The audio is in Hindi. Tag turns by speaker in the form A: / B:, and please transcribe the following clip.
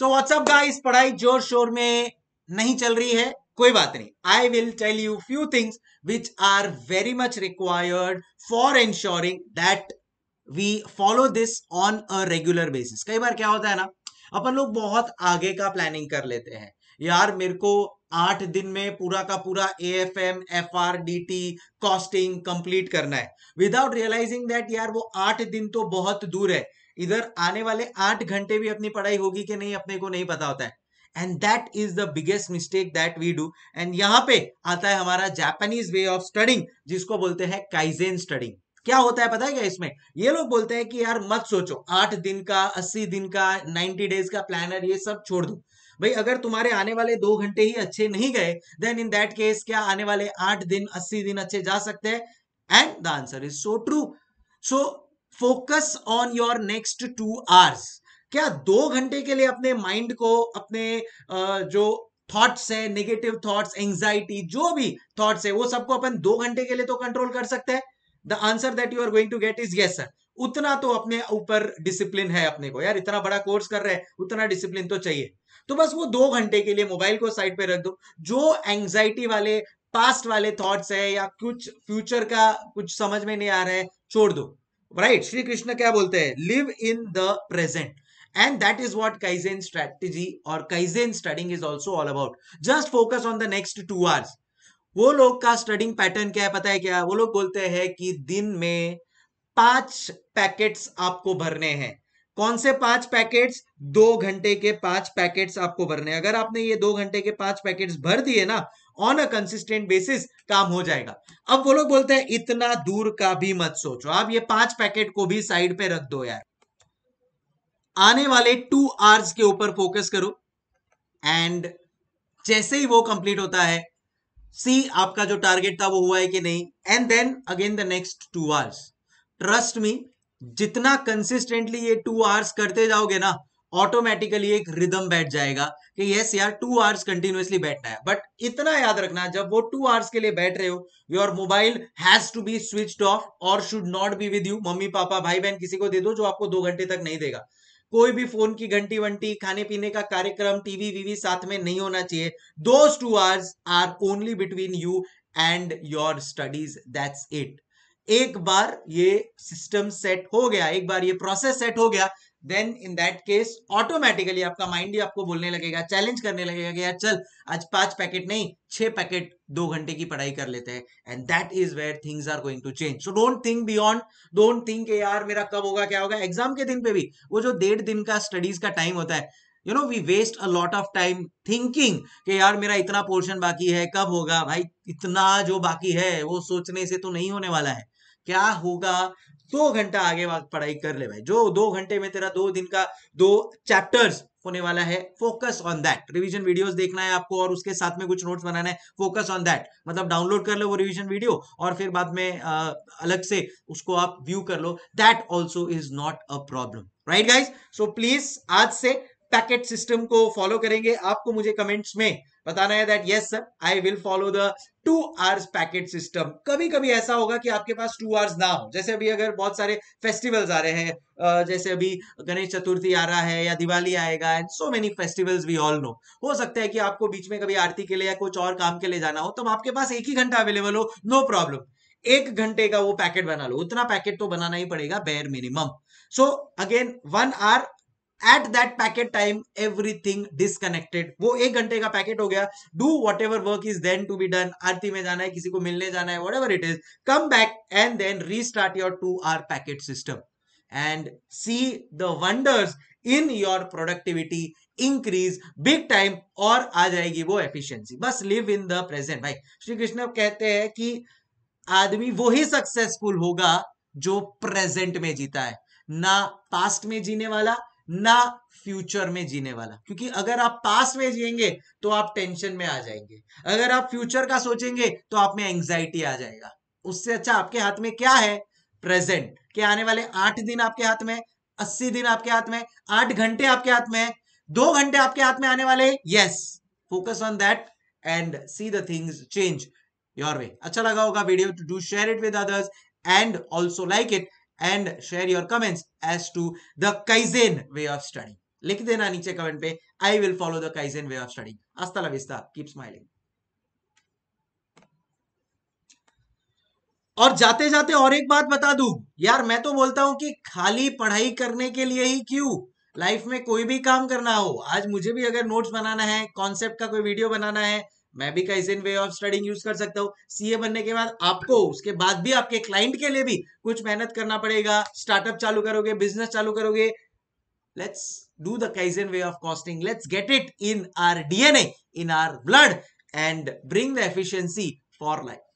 A: सो व्हाट्सअप गाइस पढ़ाई जोर शोर में नहीं चल रही है कोई बात नहीं I will tell you few things which are very much required for ensuring that we follow this on a regular basis कई बार क्या होता है ना अपन लोग बहुत आगे का प्लानिंग कर लेते हैं यार मेरे को आठ दिन में पूरा का पूरा A F M F R D T costing complete करना है विदाउट रियलाइजिंग दैट यार वो आठ दिन तो बहुत दूर है इधर आने वाले आठ घंटे भी अपनी पढ़ाई होगी कि नहीं अपने को नहीं पता होता है and that is the biggest mistake that we do and यहाँ पे आता है हमारा जापानीज वे ऑफ स्टडिंग जिसको बोलते हैं काइजेन स्टडिंग क्या होता है पता है क्या इसमें ये लोग बोलते हैं कि यार मत सोचो आठ दिन का अस्सी दिन का नाइनटी डेज का प्लानर ये सब छोड़ दो भाई अगर तुम्हारे आने वाले दो घंटे ही अच्छे नहीं गए देन इन दैट केस क्या आने वाले आठ दिन अस्सी दिन अच्छे जा सकते हैं and the answer is so true so focus on your next two hours क्या दो घंटे के लिए अपने माइंड को अपने जो थॉट्स है नेगेटिव थॉट्स एंजाइटी जो भी थॉट्स है वो सबको अपन दो घंटे के लिए तो कंट्रोल कर सकते हैं the answer that you are going to get is yes sir उतना तो अपने ऊपर डिसिप्लिन है अपने को यार इतना बड़ा कोर्स कर रहे हैं उतना डिसिप्लिन तो चाहिए तो बस वो दो घंटे के लिए मोबाइल को साइड पे रख दो जो एंजाइटी वाले पास्ट वाले थॉट्स है या कुछ फ्यूचर का कुछ समझ में नहीं आ रहा है छोड़ दो राइट श्री कृष्ण क्या बोलते हैं live in the present and that is what kaizen strategy और kaizen studying is also all about just focus on the next two hours वो लोग का स्टडिंग पैटर्न क्या है पता है क्या वो लोग बोलते हैं कि दिन में पांच पैकेट्स आपको भरने हैं कौन से पांच पैकेट्स दो घंटे के पांच पैकेट्स आपको भरने अगर आपने ये दो घंटे के पांच पैकेट्स भर दिए ना ऑन अ कंसिस्टेंट बेसिस काम हो जाएगा अब वो लोग बोलते हैं इतना दूर का भी मत सोचो आप ये पांच पैकेट को भी साइड पे रख दो यार आने वाले टू आवर्स के ऊपर फोकस करो एंड जैसे ही वो कंप्लीट होता है सी आपका जो टारगेट था वो हुआ है कि नहीं and then again the next two hours trust me जितना कंसिस्टेंटली ये टू आवर्स करते जाओगे ना ऑटोमेटिकली एक रिदम बैठ जाएगा कि यस यार टू आवर्स कंटिन्यूसली बैठना है बट इतना याद रखना जब वो टू आवर्स के लिए बैठ रहे हो your mobile has to be switched off और should not be with you mummy papa भाई बहन किसी को दे दो जो आपको दो घंटे तक नहीं देगा कोई भी फोन की घंटी वंटी खाने पीने का कार्यक्रम टीवी वीवी साथ में नहीं होना चाहिए those two hours are only between you and your studies that's it एक बार ये सिस्टम सेट हो गया एक बार ये प्रोसेस सेट हो गया then in that case automatically आपका माइंड ही आपको बोलने लगेगा चैलेंज करने लगेगा कि यार चल आज पांच पैकेट नहीं छह पैकेट दो घंटे की पढ़ाई कर लेते हैं and that is where things are going to change so don't think beyond don't think यार मेरा कब होगा क्या होगा एग्जाम के दिन पे भी वो जो डेढ़ दिन का स्टडीज का टाइम होता है you know we waste a lot of time thinking कि यार मेरा इतना पोर्शन बाकी है कब होगा भाई इतना जो बाकी है वो सोचने से तो नहीं होने वाला है क्या होगा दो घंटा आगे पढ़ाई कर ले भाई जो दो घंटे में तेरा दो दिन का दो चैप्टर्स होने वाला है focus on that revision videos देखना है आपको और उसके साथ में कुछ नोट्स बनाना है फोकस ऑन दैट मतलब डाउनलोड कर लो वो रिवीजन वीडियो और फिर बाद में आ, अलग से उसको आप व्यू कर लो that also is not a problem right guys so please आज से पैकेट सिस्टम को फॉलो करेंगे आपको मुझे कमेंट्स में बताना है that yes sir I will follow the two hours packet system कभी कभी ऐसा होगा कि आपके पास टू आवर्स ना हो जैसे अभी अगर बहुत सारे फेस्टिवल्स आ रहे हैं जैसे अभी गणेश चतुर्थी आ रहा है या दिवाली आएगा and so many festivals we all know हो सकता है कि आपको बीच में कभी आरती के लिए या कुछ और काम के लिए जाना हो तो आपके पास एक ही घंटा अवेलेबल हो नो प्रॉब्लम एक घंटे का वो पैकेट बना लो उतना पैकेट तो बनाना ही पड़ेगा bare minimum so again one hour at that packet time everything disconnected वो एक घंटे का पैकेट हो गया do whatever work is then to be done आरती में जाना है किसी को मिलने जाना है whatever it is come back and then restart your two hour packet system and see the wonders in your productivity increase big time और आ जाएगी वो एफिशियंसी बस लिव इन द प्रेजेंट भाई श्री कृष्ण कहते हैं कि आदमी वो ही सक्सेसफुल होगा जो प्रेजेंट में जीता है ना पास्ट में जीने वाला ना फ्यूचर में जीने वाला क्योंकि अगर आप पास में जिएंगे तो आप टेंशन में आ जाएंगे अगर आप फ्यूचर का सोचेंगे तो आप में एंग्जाइटी आ जाएगा उससे अच्छा आपके हाथ में क्या है प्रेजेंट के आने वाले आठ दिन आपके हाथ में अस्सी दिन आपके हाथ में आठ घंटे आपके हाथ में दो घंटे आपके हाथ में आने वाले yes focus on that and see the things change your way अच्छा लगा होगा video to do share it with others and also like it and share your comments as to the kaizen way of study लिख देना नीचे कमेंट पे I will follow the kaizen way of study hasta la vista keep smiling और जाते जाते और एक बात बता दू यार मैं तो बोलता हूं कि खाली पढ़ाई करने के लिए ही क्यों लाइफ में कोई भी काम करना हो आज मुझे भी अगर नोट्स बनाना है कॉन्सेप्ट का कोई वीडियो बनाना है मैं भी kaizen way of studying use कर सकता हूँ सी ए बनने के बाद आपको उसके बाद भी आपके क्लाइंट के लिए भी कुछ मेहनत करना पड़ेगा स्टार्टअप चालू करोगे बिजनेस चालू करोगे let's do the kaizen way of costing let's get it in our DNA in our blood and bring the efficiency for life